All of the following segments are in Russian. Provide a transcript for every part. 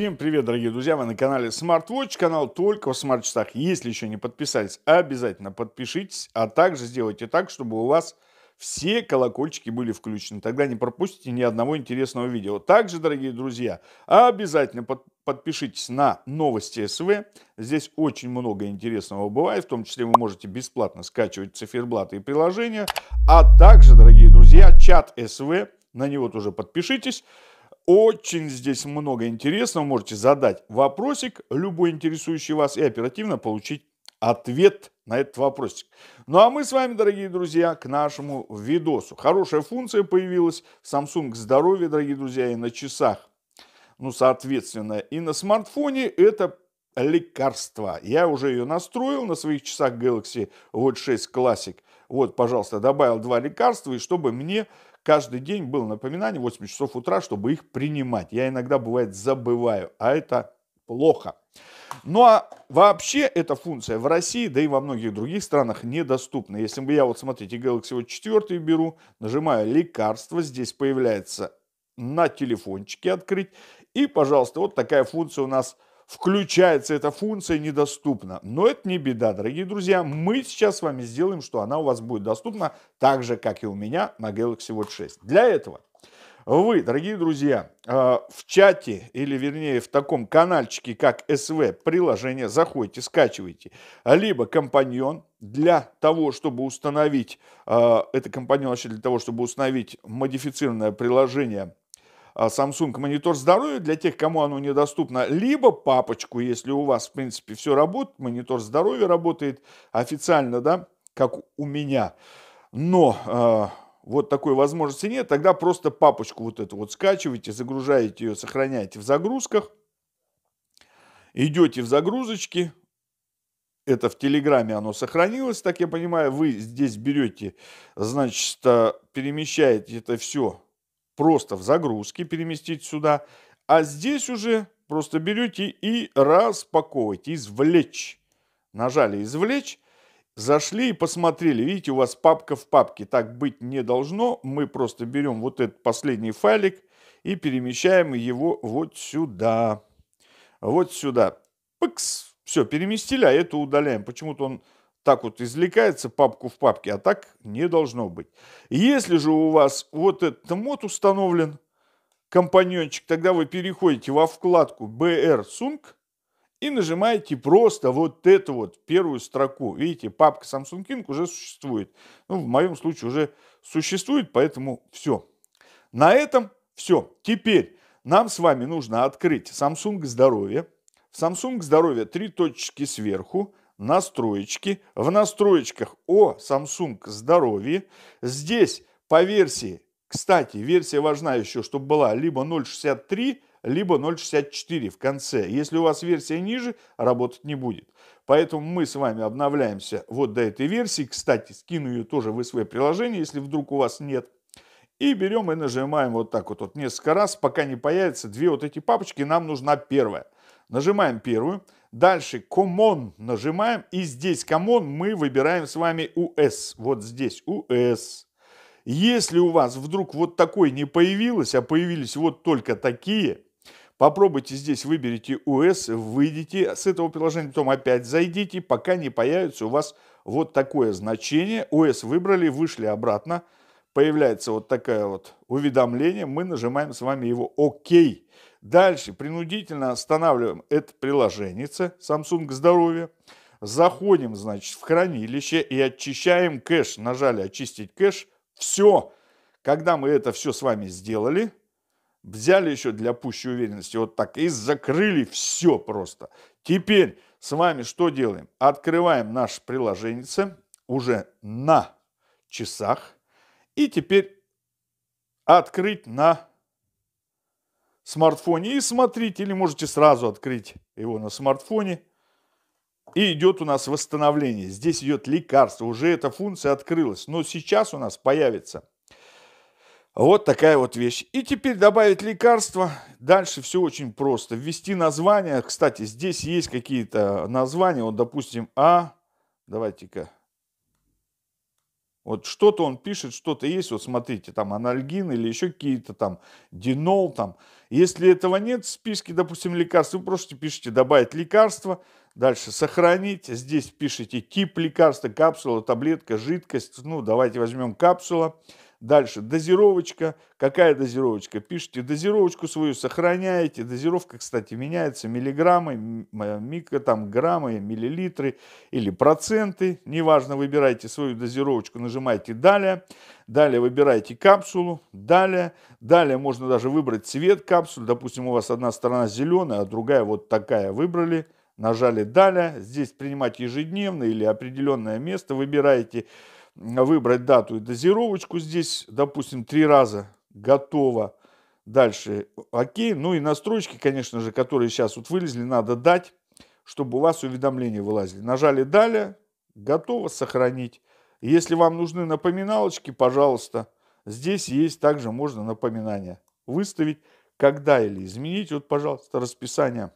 Всем привет, дорогие друзья! Вы на канале SmartWatch, канал только в смарт-часах. Если еще не подписались, обязательно подпишитесь, а также сделайте так, чтобы у вас все колокольчики были включены. Тогда не пропустите ни одного интересного видео. Также, дорогие друзья, обязательно под подпишитесь на новости СВ. Здесь очень много интересного бывает, в том числе вы можете бесплатно скачивать циферблаты и приложения. А также, дорогие друзья, чат СВ, на него тоже подпишитесь. Очень здесь много интересного. Можете задать вопросик, любой интересующий вас, и оперативно получить ответ на этот вопросик. Ну а мы с вами, дорогие друзья, к нашему видосу. Хорошая функция появилась в Samsung здоровье, дорогие друзья, и на часах. Ну, соответственно, и на смартфоне это лекарство. Я уже ее настроил на своих часах Galaxy Watch 6 Classic. Вот, пожалуйста, добавил два лекарства, и чтобы мне каждый день было напоминание 8 часов утра, чтобы их принимать. Я иногда, бывает, забываю, а это плохо. Ну а вообще эта функция в России, да и во многих других странах недоступна. Если бы я вот, смотрите, Galaxy Watch 4 беру, нажимаю «Лекарство», здесь появляется на телефончике открыть. И, пожалуйста, вот такая функция у нас – включается эта функция недоступна. Но это не беда, дорогие друзья. Мы сейчас с вами сделаем, что она у вас будет доступна так же, как и у меня на Galaxy Watch 6. Для этого вы, дорогие друзья, э, в чате или, вернее, в таком каналчике, как СВ, приложение, заходите, скачивайте, либо компаньон для того, чтобы установить, э, это компаньон вообще для того, чтобы установить модифицированное приложение а, Samsung монитор здоровья для тех, кому оно недоступно, либо папочку, если у вас, в принципе, все работает, монитор здоровья работает официально, да, как у меня. Но э, вот такой возможности нет, тогда просто папочку вот эту вот скачиваете, загружаете ее, сохраняете в загрузках, идете в загрузочки, это в Телеграме оно сохранилось, так я понимаю, вы здесь берете, значит, а, перемещаете это все просто в загрузке переместить сюда, а здесь уже просто берете и распаковываете, извлечь. Нажали «Извлечь», зашли и посмотрели. Видите, у вас папка в папке. Так быть не должно. Мы просто берем вот этот последний файлик и перемещаем его вот сюда. Вот сюда. Пыкс. Все, переместили, а это удаляем. Почему-то он так вот извлекается папку в папке, а так не должно быть. Если же у вас вот этот мод установлен, компаньончик, тогда вы переходите во вкладку BR Sung и нажимаете просто вот эту вот первую строку. Видите, папка Samsung King уже существует. Ну, в моем случае уже существует, поэтому все. На этом все. Теперь нам с вами нужно открыть Samsung здоровье. В Samsung здоровье три точки сверху настроечки. В настройках о Samsung здоровье. Здесь по версии, кстати, версия важна еще, чтобы была либо 0.63, либо 0.64 в конце. Если у вас версия ниже, работать не будет. Поэтому мы с вами обновляемся вот до этой версии. Кстати, скину ее тоже в свое приложение, если вдруг у вас нет. И берем и нажимаем вот так вот, вот несколько раз, пока не появятся две вот эти папочки. Нам нужна первая. Нажимаем первую. Дальше common нажимаем. И здесь common мы выбираем с вами US. Вот здесь US. Если у вас вдруг вот такой не появилось, а появились вот только такие, попробуйте здесь, выберите US, выйдите с этого приложения, потом опять зайдите, пока не появится у вас вот такое значение. US выбрали, вышли обратно, появляется вот такое вот уведомление, мы нажимаем с вами его ОК. OK. Дальше принудительно останавливаем это приложение Samsung Здоровье. Заходим, значит, в хранилище и очищаем кэш. Нажали «Очистить кэш». Все. Когда мы это все с вами сделали, взяли еще для пущей уверенности вот так и закрыли все просто. Теперь с вами что делаем? Открываем наш приложение уже на часах. И теперь открыть на смартфоне и смотрите, или можете сразу открыть его на смартфоне. И идет у нас восстановление. Здесь идет лекарство. Уже эта функция открылась. Но сейчас у нас появится вот такая вот вещь. И теперь добавить лекарство. Дальше все очень просто. Ввести название. Кстати, здесь есть какие-то названия. Вот, допустим, А. Давайте-ка вот что-то он пишет, что-то есть, вот смотрите, там анальгин или еще какие-то там, динол там. Если этого нет в списке, допустим, лекарств, вы просто пишите добавить лекарство, дальше сохранить, здесь пишите тип лекарства, капсула, таблетка, жидкость, ну давайте возьмем капсула, капсула Дальше дозировочка. Какая дозировочка? Пишите дозировочку свою, сохраняете. Дозировка, кстати, меняется. Миллиграммы, э, микро, там, граммы, миллилитры или проценты. Неважно, выбирайте свою дозировочку, нажимаете «Далее». Далее выбираете капсулу. Далее. Далее можно даже выбрать цвет капсулы Допустим, у вас одна сторона зеленая, а другая вот такая. Выбрали. Нажали «Далее». Здесь принимать ежедневно или определенное место Выбираете выбрать дату и дозировочку здесь, допустим, три раза готово. Дальше окей. Ну и настройки, конечно же, которые сейчас вот вылезли, надо дать, чтобы у вас уведомления вылазили. Нажали «Далее», готово, сохранить. Если вам нужны напоминалочки, пожалуйста, здесь есть также можно напоминания выставить, когда или изменить. Вот, пожалуйста, расписание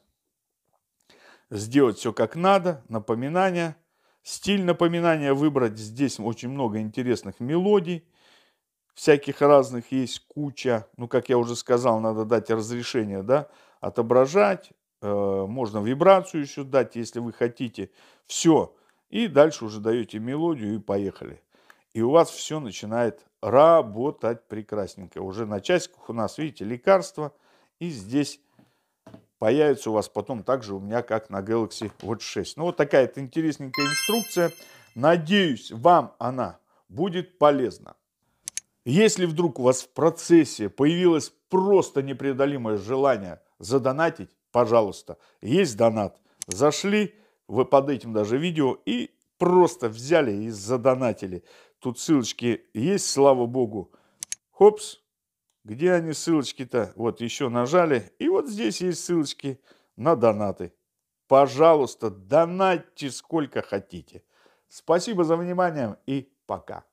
сделать все как надо, напоминания – Стиль напоминания выбрать здесь очень много интересных мелодий. Всяких разных есть куча. Ну, как я уже сказал, надо дать разрешение, да, отображать. Э, можно вибрацию еще дать, если вы хотите. Все. И дальше уже даете мелодию и поехали. И у вас все начинает работать прекрасненько. Уже на часиках у нас, видите, лекарство И здесь появится у вас потом также у меня, как на Galaxy Watch 6. Ну, вот такая вот интересненькая инструкция. Надеюсь, вам она будет полезна. Если вдруг у вас в процессе появилось просто непреодолимое желание задонатить, пожалуйста, есть донат. Зашли, вы под этим даже видео и просто взяли и задонатили. Тут ссылочки есть, слава богу. Хопс, где они ссылочки-то? Вот еще нажали. И вот здесь есть ссылочки на донаты. Пожалуйста, донатьте сколько хотите. Спасибо за внимание и пока.